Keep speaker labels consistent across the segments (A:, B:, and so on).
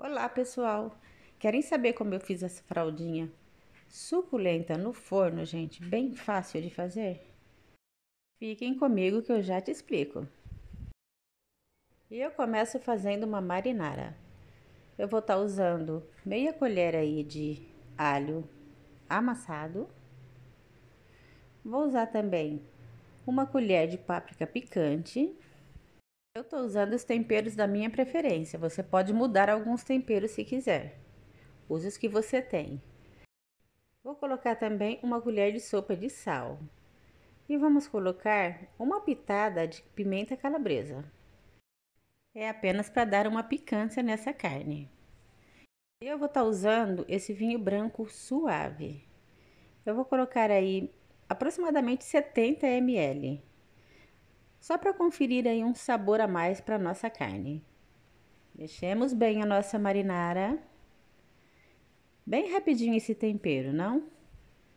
A: Olá, pessoal! Querem saber como eu fiz essa fraldinha suculenta no forno, gente? Bem fácil de fazer? Fiquem comigo que eu já te explico. E eu começo fazendo uma marinara. Eu vou estar tá usando meia colher aí de alho amassado. Vou usar também uma colher de páprica picante. Eu estou usando os temperos da minha preferência. Você pode mudar alguns temperos se quiser. Use os que você tem. Vou colocar também uma colher de sopa de sal. E vamos colocar uma pitada de pimenta calabresa. É apenas para dar uma picância nessa carne. Eu vou estar tá usando esse vinho branco suave. Eu vou colocar aí aproximadamente 70 ml só para conferir aí um sabor a mais para nossa carne. Mexemos bem a nossa marinara. Bem rapidinho esse tempero, não?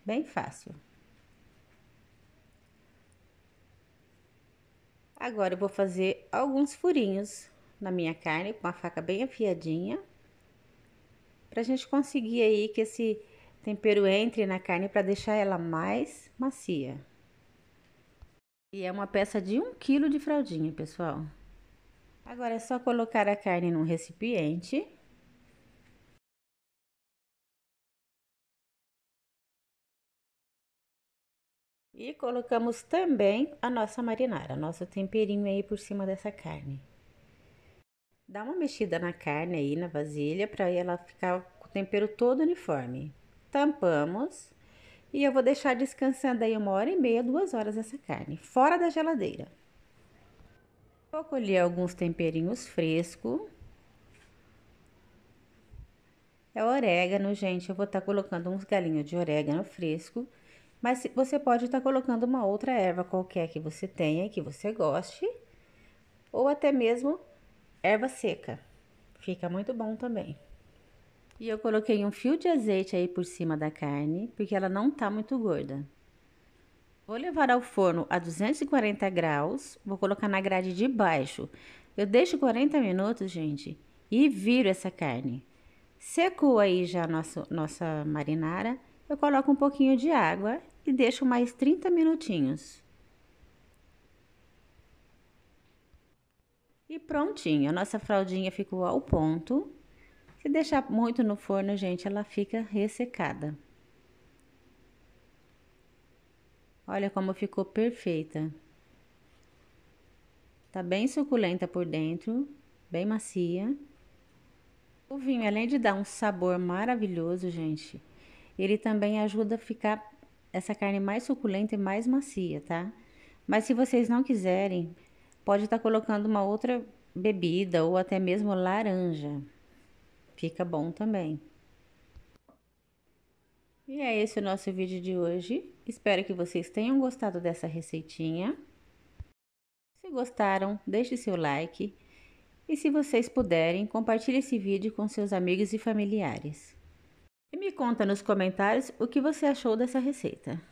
A: Bem fácil. Agora eu vou fazer alguns furinhos na minha carne com a faca bem afiadinha. Pra gente conseguir aí que esse tempero entre na carne para deixar ela mais macia. E é uma peça de um quilo de fraldinha, pessoal. Agora é só colocar a carne num recipiente. E colocamos também a nossa marinara, nosso temperinho aí por cima dessa carne. Dá uma mexida na carne aí, na vasilha, para ela ficar com o tempero todo uniforme. Tampamos. E eu vou deixar descansando aí uma hora e meia, duas horas essa carne, fora da geladeira. Vou colher alguns temperinhos frescos. É orégano, gente. Eu vou estar tá colocando uns galinhos de orégano fresco. Mas você pode estar tá colocando uma outra erva qualquer que você tenha, que você goste. Ou até mesmo erva seca. Fica muito bom também. E eu coloquei um fio de azeite aí por cima da carne, porque ela não tá muito gorda. Vou levar ao forno a 240 graus, vou colocar na grade de baixo. Eu deixo 40 minutos, gente, e viro essa carne. Secou aí já a nossa, nossa marinara, eu coloco um pouquinho de água e deixo mais 30 minutinhos. E prontinho, a nossa fraldinha ficou ao ponto. Se deixar muito no forno, gente, ela fica ressecada. Olha como ficou perfeita. Tá bem suculenta por dentro, bem macia. O vinho, além de dar um sabor maravilhoso, gente, ele também ajuda a ficar essa carne mais suculenta e mais macia, tá? Mas se vocês não quiserem, pode estar tá colocando uma outra bebida ou até mesmo laranja. Fica bom também. E é esse o nosso vídeo de hoje. Espero que vocês tenham gostado dessa receitinha. Se gostaram, deixe seu like. E se vocês puderem, compartilhe esse vídeo com seus amigos e familiares. E me conta nos comentários o que você achou dessa receita.